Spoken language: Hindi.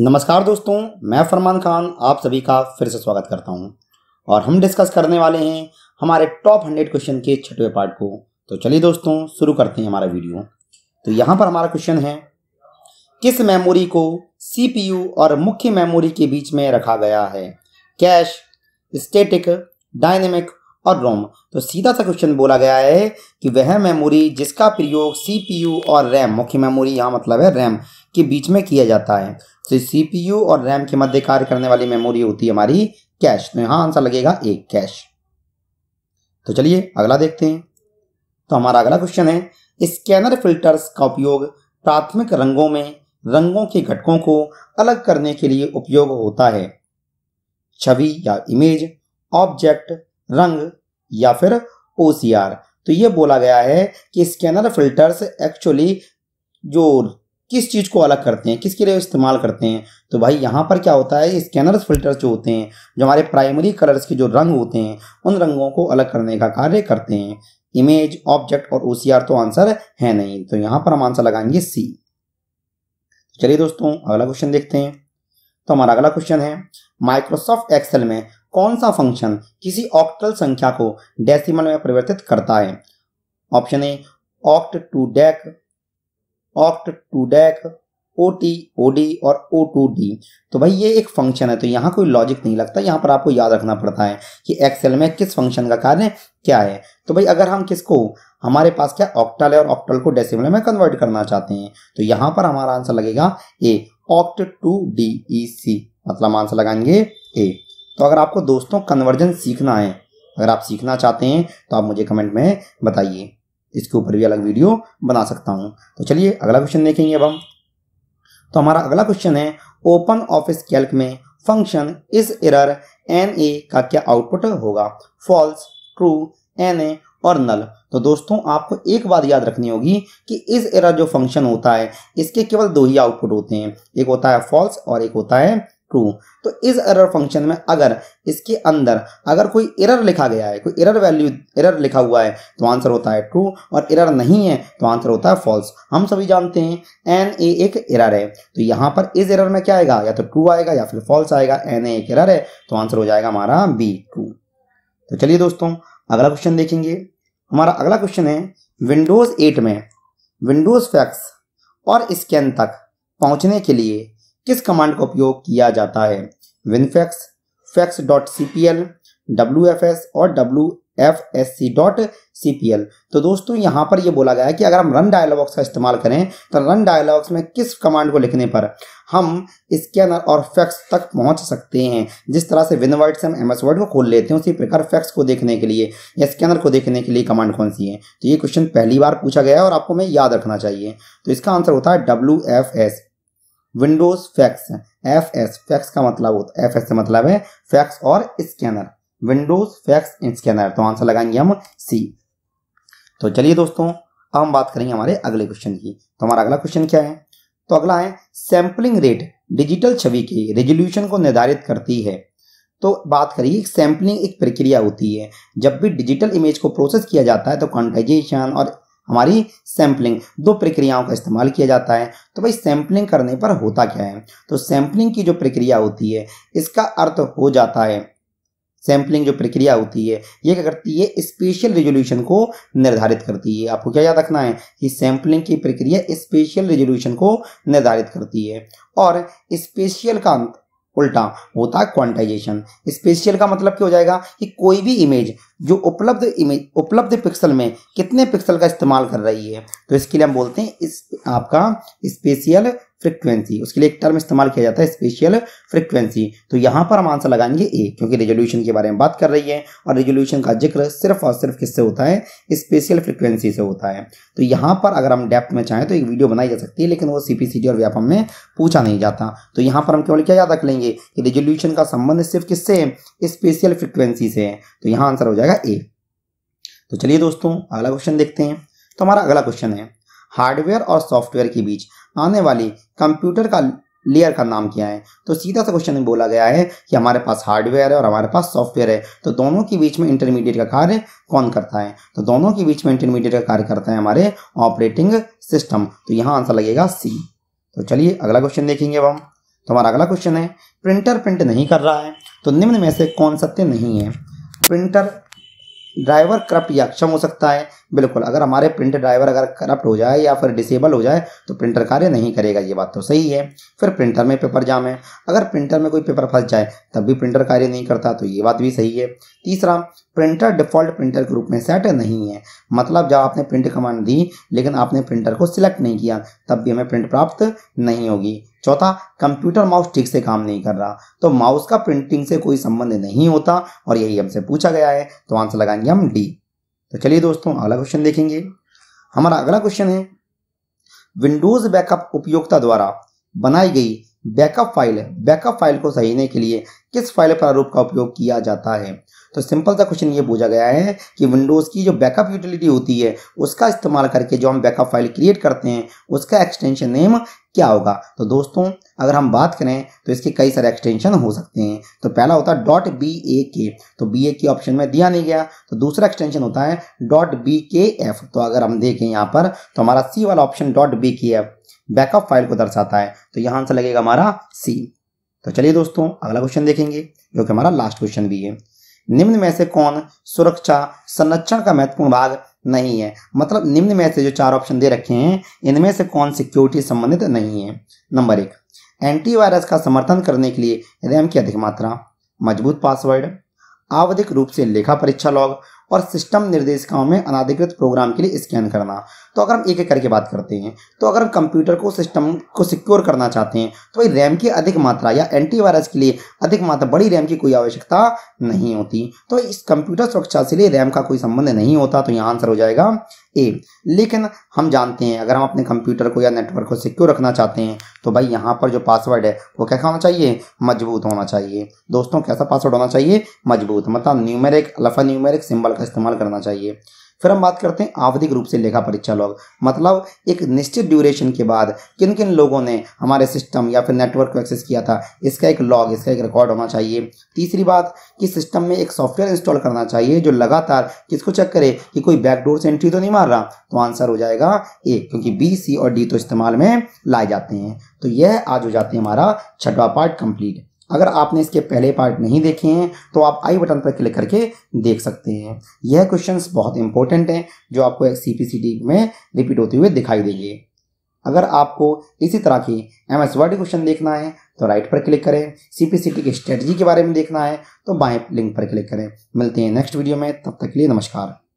नमस्कार दोस्तों मैं फरमान खान आप सभी का फिर से स्वागत करता हूं और हम डिस्कस करने वाले हैं हमारे टॉप हंड्रेड क्वेश्चन के छठवें पार्ट को तो चलिए दोस्तों शुरू करते हैं हमारा वीडियो तो यहाँ पर हमारा क्वेश्चन है किस मेमोरी को सीपीयू और मुख्य मेमोरी के बीच में रखा गया है कैश स्टेटिक डायनेमिक और रोम तो सीधा सा क्वेश्चन बोला गया है कि वह मेमोरी जिसका प्रयोग सीपीयू और रैम मुख्य मेमोरी यहाँ मतलब है रैम के बीच में किया जाता है तो सीपीयू और रैम के मध्य कार्य करने वाली मेमोरी होती है हमारी कैश तो यहां आंसर लगेगा एक कैश तो चलिए अगला देखते हैं तो हमारा अगला क्वेश्चन है स्कैनर फिल्टर्स का उपयोग प्राथमिक रंगों में रंगों के घटकों को अलग करने के लिए उपयोग होता है छवि या इमेज ऑब्जेक्ट रंग या फिर ओ तो यह बोला गया है कि स्कैनर फिल्टर्स एक्चुअली जो किस चीज़ को अलग करते हैं किसके लिए इस्तेमाल करते हैं तो भाई यहाँ पर क्या होता है स्कैनर्स फिल्टर जो होते हैं जो हमारे प्राइमरी कलर्स के जो रंग होते हैं उन रंगों को अलग करने का कार्य करते हैं इमेज ऑब्जेक्ट और ओ तो आंसर है नहीं तो यहाँ पर हम आंसर लगाएंगे सी चलिए दोस्तों अगला क्वेश्चन देखते हैं तो हमारा अगला क्वेश्चन है माइक्रोसॉफ्ट एक्सेल में कौन सा फंक्शन किसी ऑक्टल संख्या को डेसिमल में परिवर्तित करता है option A oct to dec oct to dec O T O D और ओ टू डी तो भाई ये एक फंक्शन है तो यहाँ कोई लॉजिक नहीं लगता यहाँ पर आपको याद रखना पड़ता है कि एक्सेल में किस फंक्शन का कार्य क्या है तो भाई अगर हम किसको हमारे पास क्या ऑक्टल है और ऑक्टल को डेसिमल में कन्वर्ट करना चाहते हैं तो यहाँ पर हमारा आंसर लगेगा A oct to D E C मतलब आंसर लगाएंगे ए तो अगर आपको दोस्तों कन्वर्जन सीखना है अगर आप सीखना चाहते हैं तो आप मुझे कमेंट में बताइए इसके ऊपर भी अलग वीडियो बना सकता हूँ तो चलिए अगला क्वेश्चन देखेंगे अब हम तो हमारा अगला क्वेश्चन है ओपन ऑफिस कैल्क में function is error N A का क्या आउटपुट होगा फॉल्स ट्रू एन ए और नल तो दोस्तों आपको एक बात याद रखनी होगी कि इस एरर जो फंक्शन होता है इसके केवल दो ही आउटपुट होते हैं एक होता है फॉल्स और एक होता है ट्रू तो इस एरर फंक्शन में अगर इसके अंदर अगर कोई एरर लिखा गया है कोई एरर वैल्यू एरर लिखा हुआ है तो आंसर होता है ट्रू और एरर नहीं है तो आंसर होता है फॉल्स हम सभी जानते हैं एन ए एक एरर है तो यहाँ पर इस एरर में क्या आएगा या तो ट्रू आएगा या फिर फॉल्स आएगा एन ए एक एरर है तो आंसर हो जाएगा हमारा बी ट्रू तो चलिए दोस्तों अगला क्वेश्चन देखेंगे हमारा अगला क्वेश्चन है विंडोज एट में विंडोज फैक्स और स्कैन तक पहुंचने के लिए किस कमांड का उपयोग किया जाता है WinFax fax dot C P L W F S और W F S C dot C P L तो दोस्तों यहाँ पर यह बोला गया है कि अगर हम रन डायलॉग्स का इस्तेमाल करें तो रन डायलॉग्स में किस कमांड को लिखने पर हम स्कैनर और फैक्स तक पहुंच सकते हैं जिस तरह से विनवर्ड से हम एम एस वर्ड को खोल लेते हैं उसी प्रकार फैक्स को देखने के लिए या स्कैनर को देखने के लिए कमांड कौन सी है तो ये क्वेश्चन पहली बार पूछा गया है और आपको मैं याद रखना चाहिए तो इसका आंसर होता है W F S Windows fax F S fax का मतलब होता है एफ एस का मतलब है फैक्स और स्कैनर विंडोज फैक्स स्कैनर तो आंसर लगाएंगे हम सी तो चलिए दोस्तों अब हम बात करेंगे हमारे अगले क्वेश्चन की तो हमारा अगला क्वेश्चन क्या है तो अगला है सैम्पलिंग रेट डिजिटल छवि के रेजोल्यूशन को निर्धारित करती है तो बात करिए सैम्पलिंग एक प्रक्रिया होती है जब भी डिजिटल इमेज को प्रोसेस किया जाता है तो क्वांटाइजेशन और हमारी सैंपलिंग दो प्रक्रियाओं का इस्तेमाल किया जाता है तो भाई सैंपलिंग करने पर होता क्या है तो सैंपलिंग की जो प्रक्रिया होती है इसका अर्थ हो जाता है सैंपलिंग जो प्रक्रिया होती है ये क्या करती है स्पेशल रेजोल्यूशन को निर्धारित करती है आपको क्या याद रखना है कि सैंपलिंग की प्रक्रिया स्पेशल रेजोल्यूशन को निर्धारित करती है और स्पेशियल का उल्टा होता है क्वांटाइजेशन स्पेशियल का मतलब क्या हो जाएगा कि कोई भी इमेज जो उपलब्ध इमेज उपलब्ध पिक्सल में कितने पिक्सल का इस्तेमाल कर रही है तो इसके लिए हम बोलते हैं इस आपका स्पेशियल फ्रिक्वेंसी उसके लिए एक टर्म इस्तेमाल किया जाता है स्पेशियल फ्रिक्वेंसी तो यहाँ पर हम आंसर लगाएंगे ए क्योंकि रेजोल्यूशन के बारे में बात कर रही है और रेजोल्यूशन का जिक्र सिर्फ और सिर्फ किससे होता है स्पेशियल फ्रिक्वेंसी से होता है तो यहाँ पर अगर हम डेप्थ में चाहें तो एक वीडियो बनाई जा सकती है लेकिन वो सीपीसीडी और व्यापम में पूछा नहीं जाता तो यहाँ पर हम केवल क्या याद रख लेंगे कि रेजोल्यूशन का संबंध सिर्फ किससे है स्पेशियल फ्रिक्वेंसी से है तो यहाँ आंसर हो जाएगा ए तो चलिए दोस्तों अगला क्वेश्चन देखते हैं तो हमारा अगला क्वेश्चन है हार्डवेयर और सॉफ्टवेयर के बीच आने वाली कंप्यूटर का लेयर का नाम क्या है तो सीधा सा क्वेश्चन में बोला गया है कि हमारे पास हार्डवेयर है और हमारे पास सॉफ्टवेयर है तो दोनों के बीच में इंटरमीडिएट का कार्य कौन करता है तो दोनों के बीच में इंटरमीडिएट का कार्य करता है हमारे ऑपरेटिंग सिस्टम तो यहाँ आंसर लगेगा सी तो चलिए अगला क्वेश्चन देखेंगे अब हम तो हमारा अगला क्वेश्चन है प्रिंटर प्रिंट नहीं कर रहा है तो निम्न में से कौन सत्य नहीं है प्रिंटर ड्राइवर क्रप या अक्षम हो सकता है बिल्कुल अगर हमारे प्रिंटर ड्राइवर अगर करप्ट हो जाए या फिर डिसेबल हो जाए तो प्रिंटर कार्य नहीं करेगा ये बात तो सही है फिर प्रिंटर में पेपर जाम है अगर प्रिंटर में कोई पेपर फंस जाए तब भी प्रिंटर कार्य नहीं करता तो ये बात भी सही है तीसरा प्रिंटर डिफॉल्ट प्रिंटर के रूप में सेट नहीं है मतलब जब आपने प्रिंट कमांड दी लेकिन आपने प्रिंटर को सिलेक्ट नहीं किया तब भी हमें प्रिंट प्राप्त नहीं होगी चौथा कंप्यूटर माउस ठीक से काम नहीं कर रहा तो माउस का प्रिंटिंग से कोई संबंध नहीं होता और यही हमसे पूछा गया है तो आंसर लगाएंगे हम डी तो चलिए दोस्तों अगला क्वेश्चन देखेंगे हमारा अगला क्वेश्चन है विंडोज बैकअप उपयोगता द्वारा बनाई गई बैकअप फाइल बैकअप फाइल को सहीने के लिए किस फाइल प्रारूप का उपयोग किया जाता है तो सिंपल सा क्वेश्चन ये पूछा गया है कि विंडोज़ की जो बैकअप यूटिलिटी होती है उसका इस्तेमाल करके जो हम बैकअप फाइल क्रिएट करते हैं उसका एक्सटेंशन नेम क्या होगा तो दोस्तों अगर हम बात करें तो इसके कई सारे एक्सटेंशन हो सकते हैं तो पहला होता है डॉट बी ए के तो बी ए के ऑप्शन में दिया नहीं गया तो दूसरा एक्सटेंशन होता है डॉट बी के एफ तो अगर हम देखें यहाँ पर तो हमारा सी वाला option dot B K F backup file को दर्शाता है तो यहाँ से लगेगा हमारा सी तो चलिए दोस्तों अगला क्वेश्चन देखेंगे जो कि हमारा लास्ट क्वेश्चन भी है निम्न में से कौन सुरक्षा संरक्षण का महत्वपूर्ण भाग नहीं है मतलब निम्न में से जो चार ऑप्शन दे रखे हैं इनमें से कौन सिक्योरिटी संबंधित नहीं है नंबर एक एंटीवायरस का समर्थन करने के लिए रैम की अधिक मात्रा मजबूत पासवर्ड आवधिक रूप से लेखा परीक्षा लॉग और सिस्टम निर्देशिकाओं में अनाधिकृत प्रोग्राम के लिए स्कैन करना तो अगर हम एक एक करके बात करते हैं तो अगर हम कंप्यूटर को सिस्टम को सिक्योर करना चाहते हैं तो भाई रैम की अधिक मात्रा या एंटीवायरस के लिए अधिक मात्रा बड़ी रैम की कोई आवश्यकता नहीं होती तो इस कंप्यूटर सुरक्षा से लिए रैम का कोई संबंध नहीं होता तो यहाँ आंसर हो जाएगा ए लेकिन हम जानते हैं अगर हम अपने कंप्यूटर को या नेटवर्क को सिक्योर रखना चाहते हैं तो भाई यहाँ पर जो पासवर्ड है वो क्या होना चाहिए मजबूत होना चाहिए दोस्तों कैसा पासवर्ड होना चाहिए मजबूत मतलब न्यूमेरिक अल्फा न्यूमेरिक सिंबल का इस्तेमाल करना चाहिए फिर हम बात करते हैं आवधिक रूप से लेखा परीक्षा लॉग मतलब एक निश्चित ड्यूरेशन के बाद किन किन लोगों ने हमारे सिस्टम या फिर नेटवर्क को एक्सेस किया था इसका एक लॉग इसका एक रिकॉर्ड होना चाहिए तीसरी बात कि सिस्टम में एक सॉफ्टवेयर इंस्टॉल करना चाहिए जो लगातार किसको चेक करे कि कोई बैकडोर से एंट्री तो नहीं मार रहा तो आंसर हो जाएगा ए क्योंकि बी सी और डी तो इस्तेमाल में लाए जाते हैं तो यह आज हो जाते हैं हमारा छठवा पार्ट कंप्लीट अगर आपने इसके पहले पार्ट नहीं देखे हैं तो आप आई बटन पर क्लिक करके देख सकते हैं यह क्वेश्चंस बहुत इंपॉर्टेंट हैं जो आपको सी में रिपीट होते हुए दिखाई देंगे अगर आपको इसी तरह के एम एस वर्ड क्वेश्चन देखना है तो राइट पर क्लिक करें सी पी सी टी की स्ट्रेटजी के बारे में देखना है तो बाएं लिंक पर क्लिक करें मिलते हैं नेक्स्ट वीडियो में तब तक के लिए नमस्कार